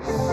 you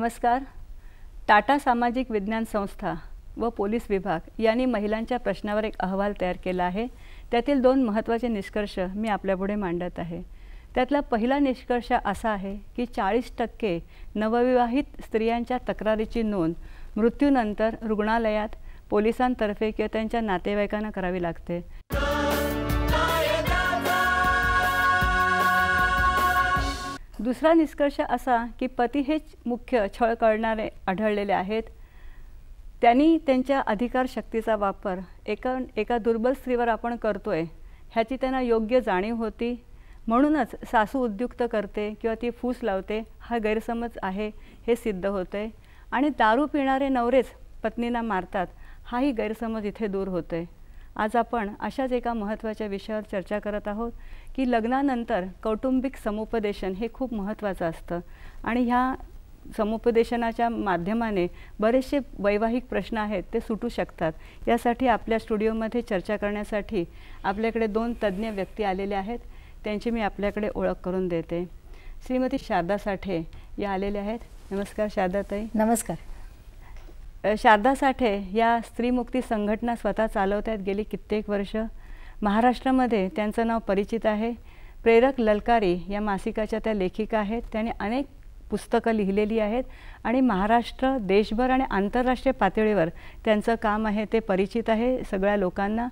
नमस्कार टाटा सामाजिक विज्ञान संस्था व पोलीस विभाग यांनी महिलांच्या प्रश्नावर एक अहवाल तयार केला आहे त्यातील दोन महत्त्वाचे निष्कर्ष मी आपल्यापुढे मांडत आहे त्यातला पहिला निष्कर्ष असा आहे की चाळीस टक्के नवविवाहित स्त्रियांच्या तक्रारीची नोंद मृत्यूनंतर रुग्णालयात पोलिसांतर्फे किंवा त्यांच्या नातेवाईकांना करावी लागते दुसरा निष्कर्ष असा की पती हेच मुख्य छळ करणारे आढळलेले आहेत त्यांनी त्यांच्या अधिकार शक्तीचा वापर एका एका दुर्बल स्त्रीवर आपण करतो आहे ह्याची त्यांना योग्य जाणीव होती म्हणूनच सासू उद्युक्त करते किंवा ती फूस लावते हा गैरसमज आहे हे सिद्ध आहे आणि दारू पिणारे नवरेच पत्नींना मारतात हाही गैरसमज इथे दूर होतो आहे आज आपण अशाच एका महत्त्वाच्या विषयावर चर्चा करत आहोत की लग्नानंतर कौटुंबिक समुपदेशन हे खूप महत्त्वाचं असतं आणि ह्या समुपदेशनाच्या माध्यमाने बरेचसे वैवाहिक प्रश्न आहेत ते सुटू शकतात यासाठी आपल्या स्टुडिओमध्ये चर्चा करण्यासाठी आपल्याकडे दोन तज्ज्ञ व्यक्ती आलेले आहेत त्यांची मी आपल्याकडे ओळख करून देते श्रीमती शारदा साठे या आलेले आहेत नमस्कार शारदा ताई नमस्कार शारदा साठे या स्त्रीमुक्ती संघटना स्वतः चालवत आहेत गेली कित्येक वर्ष महाराष्ट्रामध्ये त्यांचं नाव परिचित आहे प्रेरक ललकारी या मासिकाच्या त्या लेखिका आहेत त्यांनी अनेक पुस्तकं लिहिलेली आहेत आणि महाराष्ट्र देशभर आणि आंतरराष्ट्रीय पातळीवर त्यांचं काम आहे ते परिचित आहे सगळ्या लोकांना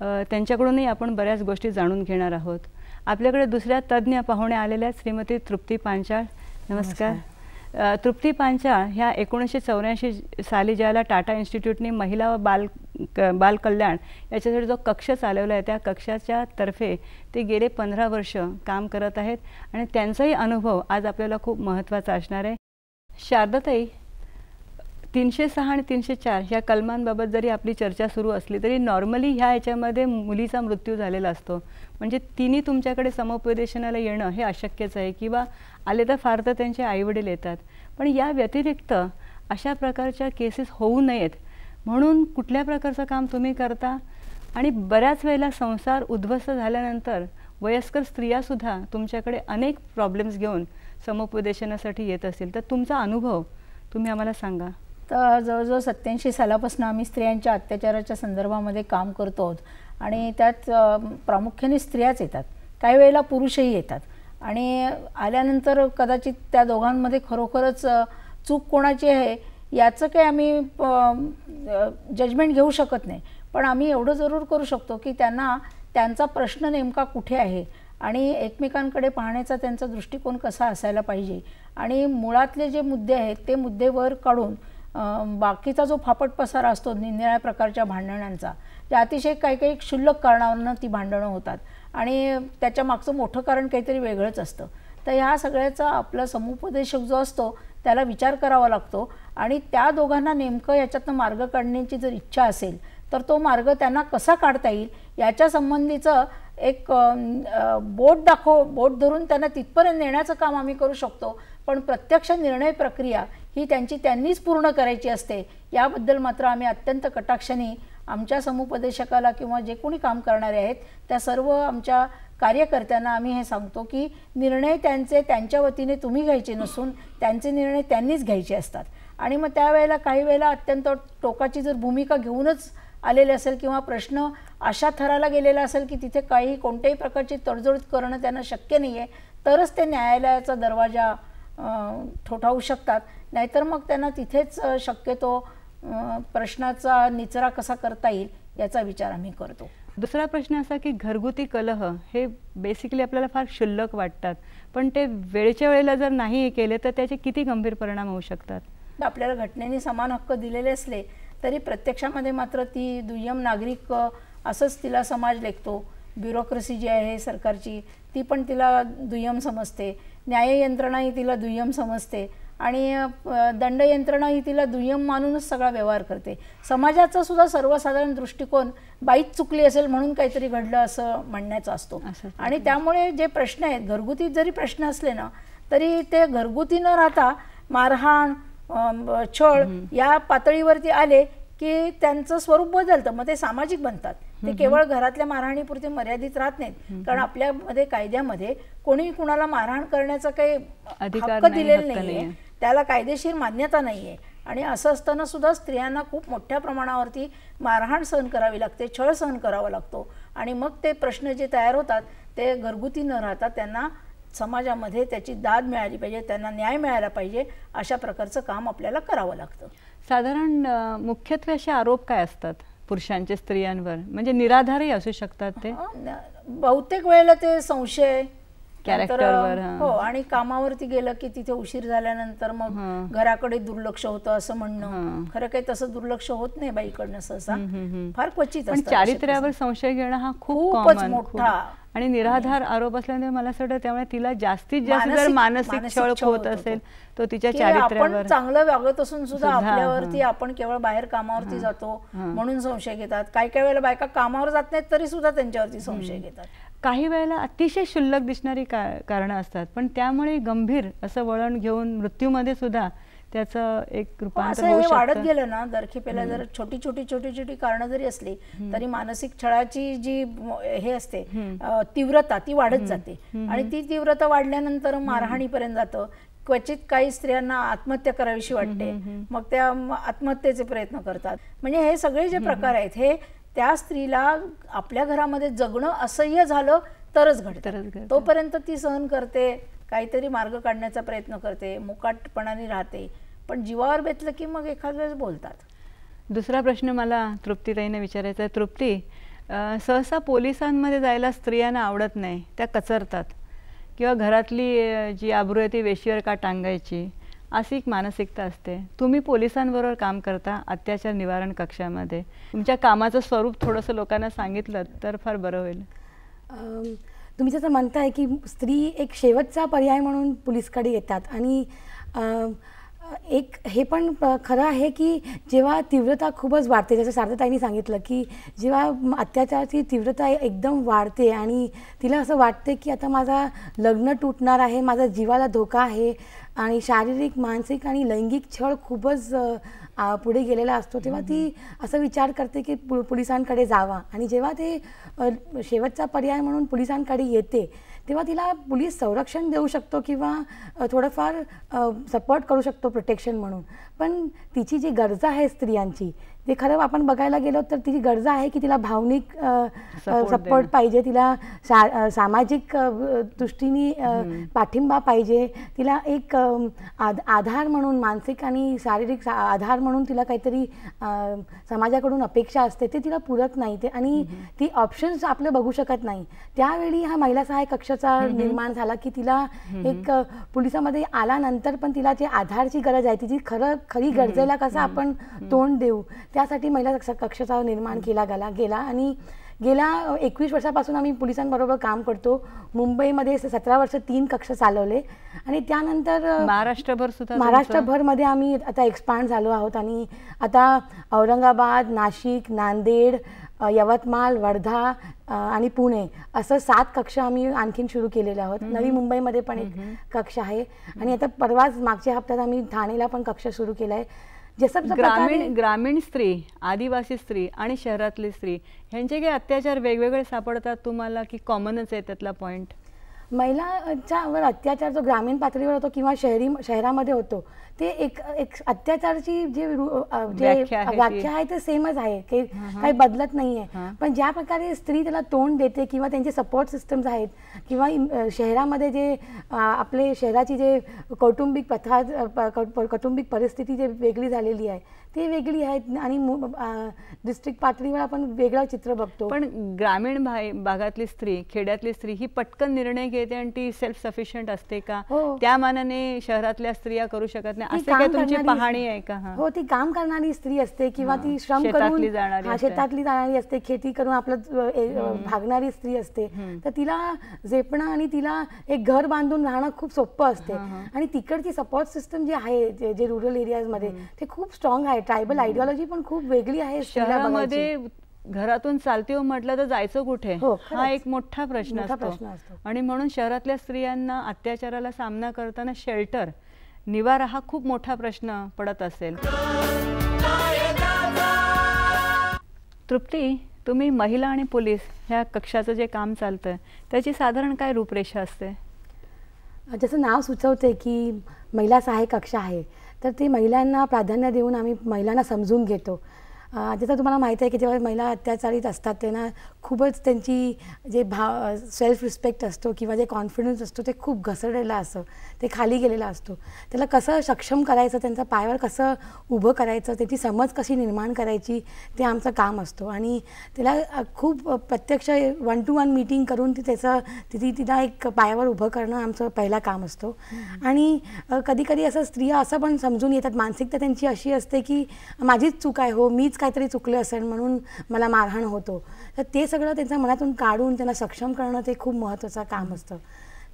त्यांच्याकडूनही आपण बऱ्याच गोष्टी जाणून घेणार आहोत आपल्याकडे दुसऱ्या तज्ज्ञ पाहुण्या आलेल्या श्रीमती तृप्ती पांचाळ नमस्कार, तृप्ती पांचाळ ह्या एकोणीसशे चौऱ्याऐंशी साली ज्याला टाटा इन्स्टिट्यूटने महिला व बाल क बालकल्याण याच्यासाठी जो कक्ष चालवला आहे त्या कक्षाच्या तर्फे ते गेले पंधरा वर्ष काम करत आहेत आणि त्यांचाही अनुभव आज आपल्याला खूप महत्त्वाचा असणार आहे शारदाताई तीनशे सहा आणि तीनशे चार ह्या कलमांबाबत जरी आपली चर्चा सुरू असली तरी नॉर्मली ह्या याच्यामध्ये मुलीचा मृत्यू झालेला असतो म्हणजे तिन्ही तुमच्याकडे समुपदेशनाला येणं हे अशक्यच आहे किंवा आले तर फार तर त्यांचे आईवडील येतात पण या व्यतिरिक्त अशा प्रकारच्या केसेस होऊ नयेत म्हणून कुठल्या प्रकारचं काम तुम्ही करता आणि बऱ्याच वेळेला संसार उद्ध्वस्त झाल्यानंतर वयस्कर स्त्रियासुद्धा तुमच्याकडे अनेक प्रॉब्लेम्स घेऊन समुपदेशनासाठी येत असतील तर तुमचा अनुभव तुम्ही आम्हाला सांगा तर जवळजवळ सत्याऐंशी सालापासून आम्ही स्त्रियांच्या अत्याचाराच्या संदर्भामध्ये काम करतो आहोत आणि त्यात प्रामुख्याने स्त्रियाच येतात काही वेळेला पुरुषही येतात आणि आल्यानंतर कदाचित त्या दोघांमध्ये खरोखरच चूक कोणाची आहे याचं काही आम्ही जजमेंट घेऊ शकत नाही पण आम्ही एवढं जरूर करू शकतो की त्यांना त्यांचा प्रश्न नेमका कुठे आहे आणि एकमेकांकडे पाहण्याचा त्यांचा दृष्टिकोन कसा असायला पाहिजे आणि मुळातले जे मुद्दे आहेत ते मुद्दे वर काढून बाकीचा जो फापट पसारा असतो निनिराळ्या प्रकारच्या भांडणांचा त्या अतिशय काही काही क्षुल्लक कारणावरनं ती भांडणं होतात आणि त्याच्या मागचं मोठं कारण काहीतरी वेगळंच असतं तर ह्या सगळ्याचा आपला समुपदेशक जो असतो त्याला विचार करावा लागतो आणि त्या दोघांना नेमकं याच्यातनं मार्ग काढण्याची जर इच्छा असेल तर तो मार्ग त्यांना कसा काढता येईल याच्या संबंधीचं एक बोट दाखव बोट धरून त्यांना तिथपर्यंत नेण्याचं काम आम्ही करू शकतो पण प्रत्यक्ष निर्णय प्रक्रिया ही त्यांची त्यांनीच पूर्ण करायची असते याबद्दल मात्र आम्ही अत्यंत कटाक्षाने आमच्या समुपदेशकाला किंवा जे कोणी काम करणारे आहेत त्या सर्व आमच्या कार्यकर्त्यांना आम्ही हे सांगतो की निर्णय त्यांचे त्यांच्या वतीने तुम्ही घ्यायचे नसून त्यांचे निर्णय त्यांनीच घ्यायचे असतात आणि मग त्यावेळेला काही वेळेला अत्यंत टोकाची जर भूमिका घेऊनच आलेले असेल किंवा प्रश्न अशा थराला गेलेला असेल की तिथे काही कोणत्याही प्रकारची तडजोड करणं त्यांना शक्य नाही आहे तरच ते न्यायालयाचा दरवाजा ठोठावू शकतात नाहीतर मग त्यांना तिथेच शक्यतो प्रश्नाचा निचरा कसा करता येईल याचा विचार आम्ही करतो दुसरा प्रश्न असा की घरगुती कलह हे बेसिकली आपल्याला फार शुल्लक वाटतात पण ते वेळच्या वेळेला जर नाही केले तर त्याचे किती गंभीर परिणाम होऊ शकतात आपल्याला घटनेने समान हक्क दिलेले असले तरी प्रत्यक्षामध्ये मात्र ती दुय्यम नागरिक असंच तिला समाज लेखतो ब्युरोक्रेसी जी आहे सरकारची ती पण तिला दुय्यम समजते न्याय यंत्रणाही तिला दुय्यम समजते आणि दंड यंत्रणा ही तिला दुय्यम मानूनच सगळा व्यवहार करते समाजाचा सुद्धा सर्वसाधारण दृष्टिकोन बाईच चुकली असेल म्हणून काहीतरी घडलं असं म्हणण्याचा असतो आणि त्यामुळे जे प्रश्न आहेत घरगुती जरी प्रश्न असले ना तरी ते घरगुती न राहता मारहाण छळ या पातळीवरती आले की त्यांचं स्वरूप बदलतं मग ते सामाजिक बनतात ते केवळ घरातल्या मारहाणीपुरते मर्यादित राहत नाहीत कारण आपल्यामध्ये कायद्यामध्ये कोणी कुणाला मारहाण करण्याचा काही हक्क दिलेला नाही त्याला कायदेशीर मान्यता नाही आहे आणि असं असताना सुद्धा स्त्रियांना खूप मोठ्या प्रमाणावरती मारहाण सहन करावी लागते छळ सहन करावा लागतो आणि मग ते प्रश्न जे तयार होतात ते घरगुती न राहता त्यांना समाजामध्ये त्याची दाद मिळाली पाहिजे त्यांना न्याय मिळाला पाहिजे अशा प्रकारचं काम आपल्याला करावं लागतं साधारण मुख्यत्वे असे आरोप काय असतात पुरुषांचे स्त्रियांवर म्हणजे निराधारही असू शकतात ते बहुतेक वेळेला ते संशय कॅरेक्टरवर हो आणि कामावरती गेलं की तिथे उशीर झाल्यानंतर मग घराकडे दुर्लक्ष होतं असं म्हणणं खरं काही तसं दुर्लक्ष होत नाही बाईकडनं सहसा फार क्वचित चारित्र्यावर संशय घेणं हा खूपच मोठा आणि निराधार आरोप असल्याने मला असं वाटतं त्यामुळे तिला जास्तीत जास्त जर मानसिक छळ होत असेल तो तिच्या चारित्र्यावर चांगलं वागत असून सुद्धा आपल्यावरती आपण केवळ बाहेर कामावरती जातो म्हणून संशय घेतात काही काही वेळेला बायका कामावर जात नाहीत तरी सुद्धा त्यांच्यावरती संशय घेतात काही वेळेला अतिशय शुल्लक दिसणारी का कारणं असतात पण त्यामुळे गंभीर असं वळण घेऊन मृत्यूमध्ये सुद्धा त्याचं एक हो, रूपांतर वाढत गेलं ना दरखेपेला जर छोटी छोटी छोटी छोटी कारणं जरी असली तरी मानसिक छळाची जी हे असते तीव्रता ती वाढत जाते आणि ती तीव्रता वाढल्यानंतर मारहाणीपर्यंत जातं क्वचित काही स्त्रियांना आत्महत्या करावीशी वाटते मग त्या आत्महत्येचे प्रयत्न करतात म्हणजे हे सगळे जे प्रकार आहेत हे त्या स्त्रीला आपल्या घरामध्ये जगणं असह्य झालं तरच घडतं तोपर्यंत ती सहन करते काहीतरी मार्ग काढण्याचा प्रयत्न करते मुकाटपणाने राहते पण जीवावर बेतलं की मग एखाद्या वेळेस बोलतात दुसरा प्रश्न मला तृप्तीताईनं विचारायचा आहे तृप्ती सहसा पोलिसांमध्ये जायला स्त्रियांना आवडत नाही त्या कचरतात किंवा घरातली जी आबरू आहे ती वेशीवर का टांगायची अशी एक मानसिकता असते तुम्ही पोलिसांबरोबर काम करता अत्याचार निवारण कक्षामध्ये तुमच्या कामाचं स्वरूप थोडंसं लोकांना सांगितलं तर फार बरं होईल तुम्ही जसं म्हणताय की स्त्री एक शेवटचा पर्याय म्हणून पोलीसकडे येतात आणि एक हे पण खरं आहे की जेव्हा तीव्रता खूपच वाढते जसं शारदाताईंनी सांगितलं की जेव्हा अत्याचाराची तीव्रता एकदम वाढते आणि तिला असं वाटते की आता माझा लग्न तुटणार आहे माझा जीवाला धोका आहे आणि शारीरिक मानसिक आणि लैंगिक छळ खूपच पुढे गेलेला असतो तेव्हा ती असं विचार करते की पु पोलिसांकडे जावा आणि जेव्हा ते शेवटचा पर्याय म्हणून पोलिसांकडे येते तेव्हा तिला पोलीस संरक्षण देऊ शकतो किंवा थोडंफार सपोर्ट करू शकतो प्रोटेक्शन म्हणून पण तिची जी गरजा आहे स्त्रियांची ते खरं आपण बघायला गेलो तर तिची गरजा आहे की तिला भावनिक सपोर्ट पाहिजे तिला सा सामाजिक दृष्टीने पाठिंबा पाहिजे तिला एक आधार म्हणून मानसिक आणि शारीरिक आधार म्हणून तिला काहीतरी समाजाकडून अपेक्षा असते ते तिला पुरत नाही ते आणि ती ऑप्शन्स आपलं बघू शकत नाही त्यावेळी हा महिला सहाय्य कक्षाचा निर्माण झाला की तिला एक पोलिसामध्ये आल्यानंतर पण तिला जे आधारची गरज आहे तिची खरं खरी गरजेला कसं आपण तोंड देऊ त्यासाठी महिला कक्षाचा निर्माण केला गेला गेला आणि गेल्या एकवीस वर्षापासून आम्ही पोलिसांबरोबर काम करतो मुंबईमध्ये सतरा वर्ष तीन कक्ष चालवले आणि त्यानंतर महाराष्ट्रभर सुद्धा महाराष्ट्रभरमध्ये आम्ही आता एक्सपांड झालो आहोत आणि आता औरंगाबाद नाशिक नांदेड यवतमाळ वर्धा आणि पुणे असं सात कक्ष आम्ही आणखीन सुरू केलेले आहोत नवी मुंबईमध्ये पण एक कक्ष आहे आणि आता परवाच मागच्या हप्त्यात आम्ही ठाणेला पण कक्ष सुरू केला आहे ग्रामीण ग्रामीण स्त्री आदिवासी स्त्री आणि शहरातली स्त्री ह्यांचे काही अत्याचार वेगवेगळे सापडतात तुम्हाला की कॉमनच आहे त्यातला पॉईंट महिलांच्यावर वर अत्याचार जो ग्रामीण पातळीवर होतो किंवा शहरी शहरामध्ये होतो ते एक एक अत्याचारची जे जे व्याख्या आहे ते सेमच आहे की काही बदलत नाही आहे पण ज्या प्रकारे स्त्री त्याला तोंड देते किंवा त्यांचे सपोर्ट सिस्टम्स आहेत किंवा शहरामध्ये जे आपले शहराची जे कौटुंबिक प्रथा कौटुंबिक परिस्थिती जे वेगळी झालेली आहे ती वेगळी आहेत आणि डिस्ट्रिक्ट पातळीवर आपण वेगळं चित्र बघतो पण ग्रामीण भागातली स्त्री खेड्यातली स्त्री ही पटकन निर्णय घेते आणि ती सेल्फ सफिशियंट असते का हो. त्या मानाने शहरातल्या स्त्रिया करू शकत नाही तुमची पाहणी आहे का हो ती काम करणारी स्त्री असते किंवा ती श्रम करून शेतातली जाणारी असते खेती करून आपलं भागणारी स्त्री असते तर तिला झेपणं आणि तिला एक घर बांधून राहणं खूप सोपं असते आणि तिकडची सपोर्ट सिस्टम जी आहे जे रुरल मध्ये ते खूप स्ट्रॉंग आहे ट्रायबल आयडिओलॉजी पण खूप वेगळी आहे शहरामध्ये घरातून चालते हो म्हटलं तर जायचं कुठे हो, हा एक मोठा प्रश्न असतो आणि म्हणून शहरातल्या स्त्रियांना अत्याचाराला सामना करताना शेल्टर निवारा हा खूप मोठा प्रश्न पडत असेल तृप्ती तुम्ही महिला आणि पोलीस ह्या कक्षाचं जे काम चालतंय त्याची साधारण काय रूपरेषा असते जसं नाव सुचवते की महिला सहाय्यक कक्षा आहे तर ती महिलांना प्राधान्य देऊन आम्ही महिलांना समजून घेतो जसं तुम्हाला माहीत आहे की जेव्हा महिला अत्याचारित असतात त्यांना खूपच त्यांची जे भाव सेल्फ रिस्पेक्ट असतो किंवा जे कॉन्फिडन्स असतो ते खूप घसरलेला असं ते खाली गेलेला असतो त्याला कसं सक्षम करायचं त्यांचा पायावर कसं उभं करायचं त्याची समज कशी निर्माण करायची ते आमचं काम असतो आणि त्याला खूप प्रत्यक्ष वन टू वन मीटिंग करून ती त्याचं तिथे तिला एक पायावर उभं करणं आमचं पहिला काम असतो आणि कधीकधी असं स्त्रिया असं पण समजून येतात मानसिकता त्यांची अशी असते की माझीच चूक आहे हो मीच काहीतरी चुकलं असेल म्हणून मला मारहाण होतो तर ते सगळं त्यांच्या मनातून काढून त्यांना सक्षम करणं ते खूप महत्त्वाचं काम असतं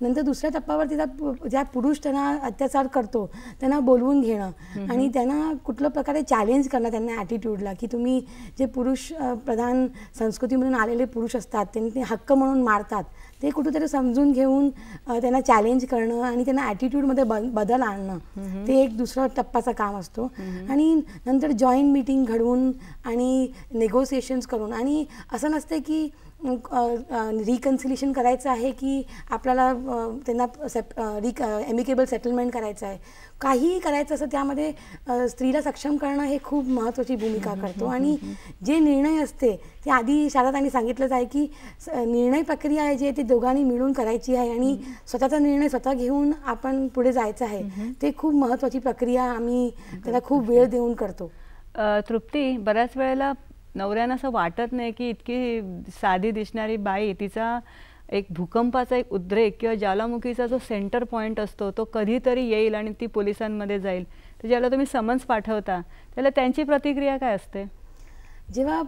नंतर दुसऱ्या टप्पावर तिथं ज्या पुरुष त्यांना अत्याचार करतो त्यांना बोलवून घेणं आणि त्यांना कुठल्या प्रकारे चॅलेंज करणं त्यांना ॲटिट्यूडला की तुम्ही जे पुरुष प्रधान संस्कृतीमधून आलेले पुरुष असतात त्यांनी हक्क म्हणून मारतात ते कुठेतरी समजून घेऊन त्यांना चॅलेंज करणं आणि त्यांना ॲटिट्यूडमध्ये ब बदल आणणं ते एक दुसरा टप्पाचं काम असतो आणि नंतर जॉईंट मिटिंग घडवून आणि नेगोसिएशन्स करून आणि असं नसतं की रिकन्सिलेशन करायचं आहे की आपल्याला त्यांना सेप रिक एमिकेबल सेटलमेंट करायचं आहे काहीही करायचं असं त्यामध्ये स्त्रीला सक्षम करणं हे खूप महत्त्वाची भूमिका करतो आणि जे निर्णय असते ते आधी आम्ही सांगितलंच आहे की निर्णय प्रक्रिया आहे जे ते दोघांनी मिळून करायची आहे आणि स्वतःचा निर्णय स्वतः घेऊन आपण पुढे जायचं आहे ते खूप महत्त्वाची प्रक्रिया आम्ही त्याला खूप वेळ देऊन करतो तृप्ती बऱ्याच वेळेला नवऱ्यानं असं वाटत नाही की इतकी साधी दिसणारी बाई तिचा एक भूकंपाचा एक उद्रेक किंवा ज्वालामुखीचा जो सेंटर पॉईंट असतो तो कधीतरी येईल आणि ती पोलिसांमध्ये जाईल तर ज्याला तुम्ही समन्स पाठवता त्याला त्यांची प्रतिक्रिया काय असते जेव्हा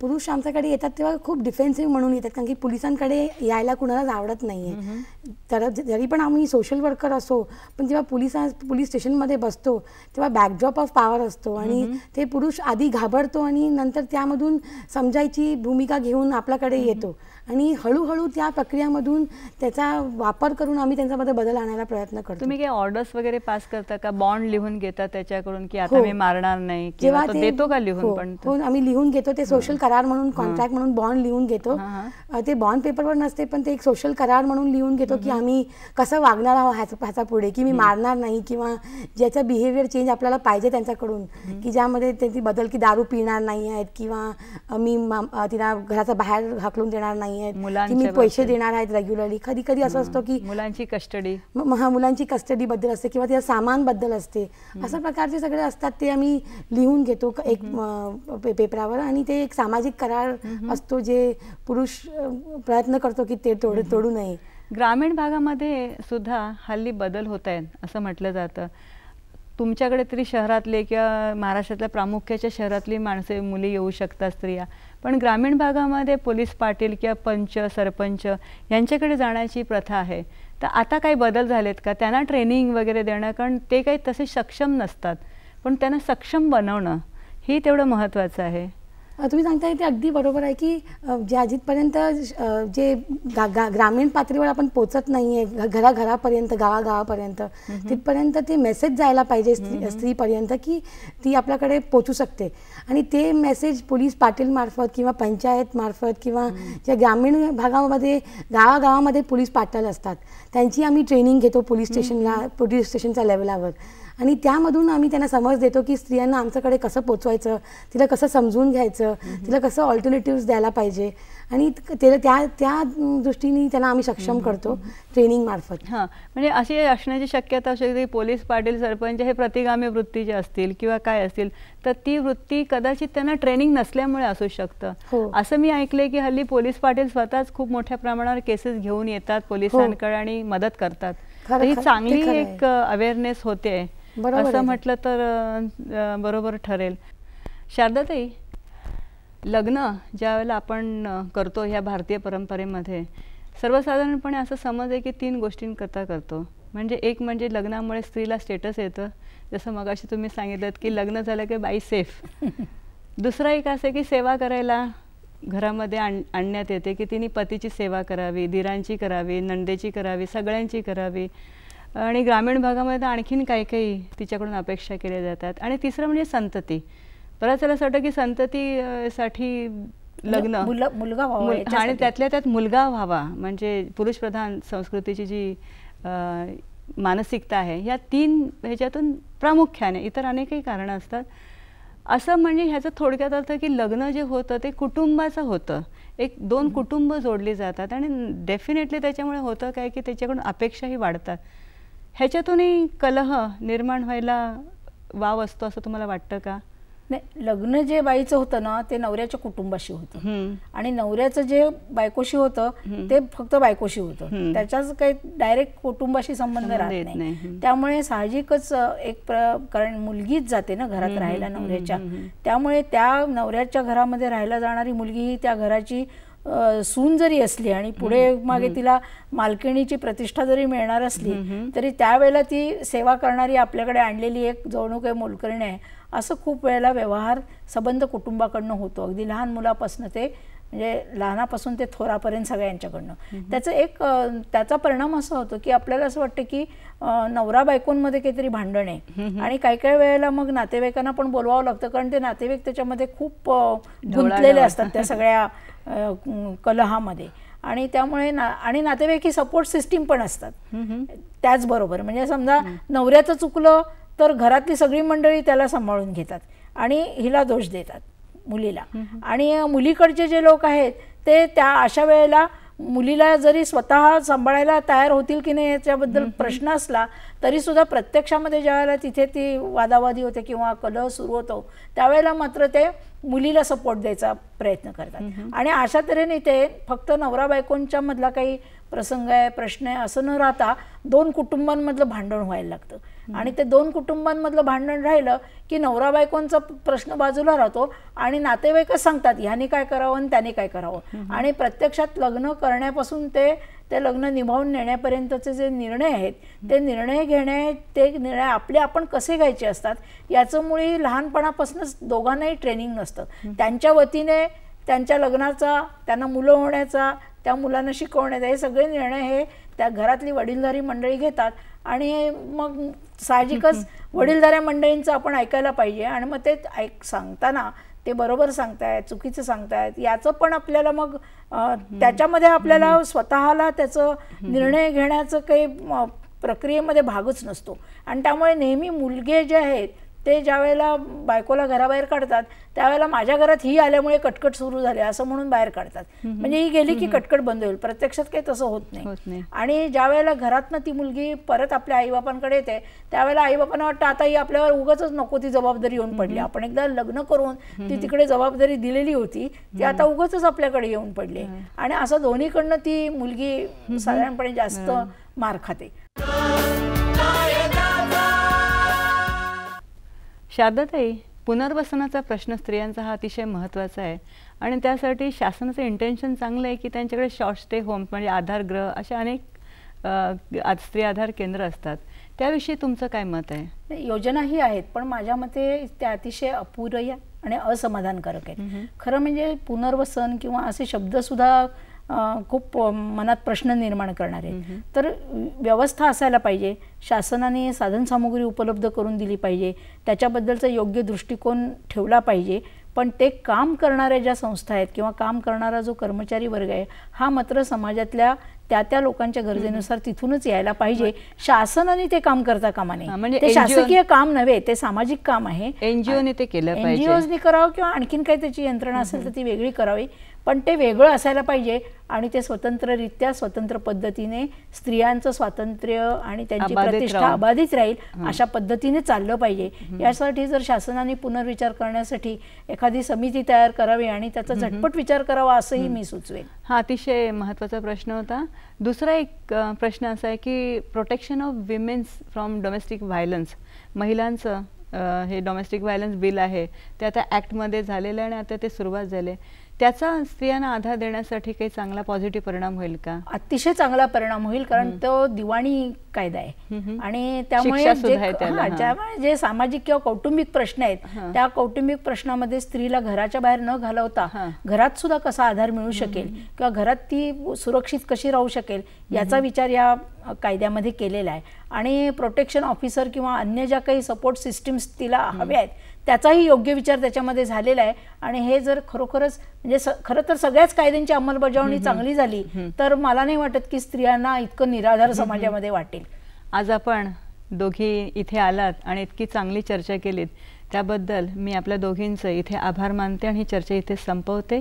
पुरुष आमच्याकडे येतात तेव्हा खूप डिफेन्सिव्ह म्हणून येतात कारण की पोलिसांकडे यायला कुणालाच आवडत नाहीये तर जरी पण आम्ही सोशल वर्कर असो पण जेव्हा पोलिसां पोलीस स्टेशनमध्ये बसतो तेव्हा बॅकड्रॉप ऑफ पॉवर असतो आणि ते पुरुष आधी घाबरतो आणि नंतर त्यामधून समजायची भूमिका घेऊन आपल्याकडे येतो आणि हळूहळू त्या प्रक्रियामधून त्याचा वापर करून आम्ही त्यांच्यामध्ये बदल आणायला प्रयत्न करतो तुम्ही काही ऑर्डर्स वगैरे पास करता का बॉन्ड लिहून घेता त्याच्याकडून की आता हो. मी मारणार नाही किंवा देतो का लिहून हो. पण हो, आम्ही लिहून घेतो ते सोशल करार म्हणून कॉन्ट्रॅक्ट म्हणून बॉन्ड लिहून घेतो ते बॉन्ड पेपरवर नसते पण ते एक सोशल करार म्हणून लिहून घेतो की आम्ही कसं वागणार आहोत ह्याचा पुढे की मी मारणार नाही किंवा ज्याचा बिहेवियर चेंज आपल्याला पाहिजे त्यांच्याकडून की ज्यामध्ये त्यांची बदल की दारू पिणार नाही आहेत किंवा मी तिला घराचा बाहेर हाकलून देणार नाही नाही पैसे देणार आहेत रेग्युलरली कधी कधी असं असतं की मुलांची कस्टडी हा मुलांची कस्टडी बद्दल असते किंवा त्या सामान बद्दल असते अशा प्रकारचे सगळे असतात ते आम्ही लिहून घेतो एक पेपरावर आणि ते एक सामाजिक करार असतो जे पुरुष प्रयत्न करतो की ते तोड तोडू नये ग्रामीण भागामध्ये सुद्धा हल्ली बदल होत आहेत असं म्हटलं जातं तुमच्याकडे तरी शहरातले किंवा महाराष्ट्रातल्या प्रामुख्याच्या शहरातली माणसे मुली येऊ शकतात स्त्रिया पण ग्रामीण भागामध्ये पोलीस पाटील किंवा पंच सरपंच यांच्याकडे जाण्याची प्रथा आहे तर आता काही बदल झालेत का त्यांना ट्रेनिंग वगैरे देणं कारण ते काही तसे सक्षम नसतात पण त्यांना सक्षम बनवणं ही तेवढं महत्त्वाचं आहे तुम्ही सांगताय ते अगदी बरोबर आहे की जे अजितपर्यंत जे गा, गा ग्रामीण पातळीवर आपण पोचत नाहीये घराघरापर्यंत गावागावापर्यंत तिथपर्यंत ते मेसेज जायला पाहिजे स्त्री स्त्रीपर्यंत की ती आपल्याकडे पोचू शकते आणि ते मेसेज पोलीस पाटील मार्फत किंवा पंचायत मार्फत किंवा ज्या ग्रामीण भागामध्ये गावागावामध्ये पोलीस पाटील असतात त्यांची आम्ही ट्रेनिंग घेतो पोलीस स्टेशनला पोलीस स्टेशनच्या लेवलावर आणि त्यामधून आम्ही त्यांना समज देतो की स्त्रियांना आमच्याकडे कसं पोचवायचं तिला कसं समजून घ्यायचं तिला कसं ऑल्टरनेटिव्ह द्यायला पाहिजे आणि त्या त्या दृष्टीने त्यांना आम्ही सक्षम करतो ट्रेनिंग मार्फत हां म्हणजे अशी असण्याची शक्यता असू शकते पोलीस पाटील सरपंच हे प्रतिगामी वृत्ती जे असतील किंवा काय असतील तर ती वृत्ती कदाचित त्यांना ट्रेनिंग नसल्यामुळे असू शकतं हो. असं मी ऐकलंय की हल्ली पोलीस पाटील स्वतःच खूप मोठ्या प्रमाणावर केसेस घेऊन येतात हो. पोलिसांकडे आणि मदत करतात ही चांगली एक अवेअरनेस होते असं म्हटलं तर बरोबर ठरेल शारदाताई लग्न ज्या वेळेला आपण करतो ह्या भारतीय परंपरेमध्ये सर्वसाधारणपणे असं समज आहे की तीन गोष्टींकरता करतो म्हणजे एक म्हणजे लग्नामुळे स्त्रीला स्टेटस येतं जसं मगाशी तुम्ही सांगितलं की लग्न झालं की बाई सेफ दुसरा एक असं की सेवा करायला घरामध्ये आणण्यात येते की तिने पतीची सेवा करावी दिरांची करावी नंदेची करावी सगळ्यांची करावी आणि ग्रामीण भागामध्ये तर आणखीन काही काही तिच्याकडून अपेक्षा केल्या जातात आणि तिसरं म्हणजे संतती बरंच असं वाटतं की संततीसाठी म्हणजे लग्न मुलगा आणि त्यातल्या त्यात मुलगा व्हावा म्हणजे पुरुषप्रधान संस्कृतीची जी मानसिकता आहे या तीन ह्याच्यातून प्रामुख्याने इतर अनेकही कारणं असतात असं म्हणजे ह्याचं थोडक्यात अर्थ की लग्न जे होतं ते कुटुंबाचं होतं एक दोन कुटुंब जोडली जातात आणि डेफिनेटली त्याच्यामुळे होतं काय की त्याच्याकडून अपेक्षाही वाढतात ह्याच्यातूनही कलह निर्माण व्हायला वाव असतो असं तुम्हाला वाटतं का नाही लग्न जे बाईचं होतं ना ते नवऱ्याच्या कुटुंबाशी होतं आणि नवऱ्याचं जे बायकोशी होतं ते फक्त बायकोशी होतं त्याच्याच काही डायरेक्ट कुटुंबाशी संबंध राहत नाही त्यामुळे साहजिकच एक कारण मुलगीच जाते ना घरात राहायला नवऱ्याच्या त्यामुळे त्या नवऱ्याच्या घरामध्ये राहायला जाणारी मुलगी ही त्या घराची सून जरी असली आणि पुढे मागे तिला मालकिणीची प्रतिष्ठा जरी मिळणार असली तरी त्यावेळेला ती सेवा करणारी आपल्याकडे आणलेली एक जवणूक आहे मोलकरणी आहे असं खूप वेळेला व्यवहार संबंध कुटुंबाकडनं होतो अगदी लहान मुलापासून ते म्हणजे लहानापासून ते थोरापर्यंत सगळ्यांच्याकडनं त्याचं एक त्याचा परिणाम असा होतो की आपल्याला असं वाटतं की नवरा बायकोंमध्ये काहीतरी भांडण आहे आणि काही काही वेळेला मग नातेवाईकांना पण बोलवावं लागतं कारण ते नातेवाईक त्याच्यामध्ये खूप गुंतलेले असतात त्या सगळ्या कलहामध्ये आणि त्यामुळे ना आणि नातेवाईक ही सपोर्ट सिस्टीम पण असतात त्याचबरोबर म्हणजे समजा नवऱ्याचं चुकलं तर घरातली सगळी मंडळी त्याला सांभाळून घेतात आणि हिला दोष देतात मुलीला आणि मुलीकडचे जे लोक आहेत ते त्या अशा वेळेला मुलीला जरी स्वतः सांभाळायला तयार होतील की नाही याच्याबद्दल प्रश्न असला तरीसुद्धा प्रत्यक्षामध्ये ज्यावेळेला तिथे ती वादावादी होते किंवा कलह सुरू होतो त्यावेळेला मात्र ते मुलीला सपोर्ट द्यायचा प्रयत्न करतात आणि अशा तऱ्हेने ते फक्त नवरा बायकोंच्या मधला काही प्रसंग आहे प्रश्न आहे असं न राहता दोन कुटुंबांमधलं भांडण व्हायला लागतं आणि ते दोन कुटुंबांमधलं भांडण राहिलं की नवरा बायकोंचा प्रश्न बाजूला राहतो आणि नातेवाईकच सांगतात ह्याने काय करावं आणि त्याने काय करावं आणि प्रत्यक्षात लग्न करण्यापासून ते ते लग्न निभावून नेण्यापर्यंतचे जे निर्णय आहेत ते निर्णय घेणे ते निर्णय आपले आपण कसे घ्यायचे असतात याचं मुळी लहानपणापासूनच दोघांनाही ट्रेनिंग नसतं त्यांच्या वतीने त्यांच्या लग्नाचा त्यांना मुलं होण्याचा त्या मुलांना शिकवण्याचा हे सगळे निर्णय हे त्या घरातली वडीलधारी मंडळी घेतात आणि मग साहजिकच वडीलधाऱ्या मंडळींचं आपण ऐकायला पाहिजे आणि मग ते ऐक सांगताना ते बरोबर सांगतायत चुकीचं सांगतायत याचं पण आपल्याला मग त्याच्यामध्ये आपल्याला स्वतःला त्याचं निर्णय घेण्याचं काही प्रक्रियेमध्ये भागच नसतो आणि त्यामुळे नेहमी मुलगे जे आहेत ते ज्यावेळेला बायकोला घराबाहेर काढतात त्यावेळेला माझ्या घरात ही आल्यामुळे कटकट सुरू झाली असं म्हणून बाहेर काढतात म्हणजे ही गेली की कटकट बंद होईल प्रत्यक्षात काही तसं होत नाही आणि ज्या वेळेला घरातनं ती मुलगी परत आपल्या आईबापांकडे येते त्यावेळेला आईबापांना वाटतं आता ही आपल्यावर उगाच नको ती जबाबदारी येऊन पडली आपण एकदा लग्न करून ती तिकडे जबाबदारी दिलेली होती ती आता उगाच आपल्याकडे येऊन पडली आणि असं दोन्हीकडनं ती मुलगी साधारणपणे जास्त मार खाते शारदाताई पुनर्वसनाचा प्रश्न स्त्रियांचा हा अतिशय महत्त्वाचा आहे आणि त्यासाठी शासनाचं इंटेन्शन चांगलं आहे की त्यांच्याकडे शॉर्ट स्टे होम म्हणजे आधार ग्रह अशा अनेक स्त्री आधार केंद्र असतात त्याविषयी तुमचं काय मत आहे योजनाही आहेत पण माझ्या मते त्या अतिशय अपुरय आणि असमाधानकारक आहे खरं म्हणजे पुनर्वसन किंवा असे शब्दसुद्धा खूप मनात प्रश्न निर्माण करणारे तर व्यवस्था असायला पाहिजे शासनाने साधनसामुग्री उपलब्ध करून दिली पाहिजे त्याच्याबद्दलचा योग्य दृष्टिकोन ठेवला पाहिजे पण ते काम करणाऱ्या ज्या संस्था आहेत किंवा काम करणारा जो कर्मचारी वर्ग आहे हा मात्र समाजातल्या त्या त्या लोकांच्या गरजेनुसार तिथूनच यायला पाहिजे शासनाने ते काम करता कामा नाही म्हणजे ते शासकीय काम नव्हे ते सामाजिक काम आहे एनजीओने ते केलं एनजीओने करावं किंवा आणखीन काही त्याची यंत्रणा असेल तर ती वेगळी करावी पण ते वेगळं असायला पाहिजे आणि ते स्वतंत्ररित्या स्वतंत्र पद्धतीने स्त्रियांचं स्वातंत्र्य आणि त्यांची प्रतिष्ठा अबाधित राहील अशा पद्धतीने चाललं पाहिजे यासाठी जर शासनाने पुनर्विचार करण्यासाठी एखादी समिती तयार करावी आणि त्याचा झटपट विचार करावा असंही मी सुचवेन हा अतिशय महत्वाचा प्रश्न होता दुसरा एक प्रश्न असा आहे की protection of womens from domestic violence महिलांचं हे डोमेस्टिक व्हायलन्स बिल आहे ते आता ॲक्टमध्ये झालेलं आहे आणि आता ते सुरुवात झाले आहे त्याचा स्त्रियांना आधार देण्यासाठी काही चांगला पॉझिटिव्ह परिणाम होईल का अतिशय चांगला परिणाम होईल कारण तो दिवाणी कायदा आहे आणि त्यामुळे ज्यामुळे जे सामाजिक किंवा कौटुंबिक प्रश्न आहेत त्या कौटुंबिक प्रश्नामध्ये स्त्रीला घराच्या बाहेर न घालवता घरात सुद्धा कसा आधार मिळू शकेल किंवा घरात ती सुरक्षित कशी राहू शकेल याचा विचार या कायद्यामध्ये केलेला आहे आणि प्रोटेक्शन ऑफिसर किंवा अन्य ज्या काही सपोर्ट सिस्टीम्स तिला हव्या आहेत त्याचाही योग्य विचार त्याच्यामध्ये झालेला आहे आणि हे जर खरोखरच म्हणजे खरं तर सगळ्याच कायद्यांची अंमलबजावणी चांगली झाली तर मला नाही वाटत की स्त्रियांना इतकं निराधार समाजामध्ये वाटेल आज आपण दोघी इथे आलात आणि इतकी चांगली चर्चा केलीत त्याबद्दल मी आपल्या दोघींचं इथे आभार मानते आणि चर्चा इथे संपवते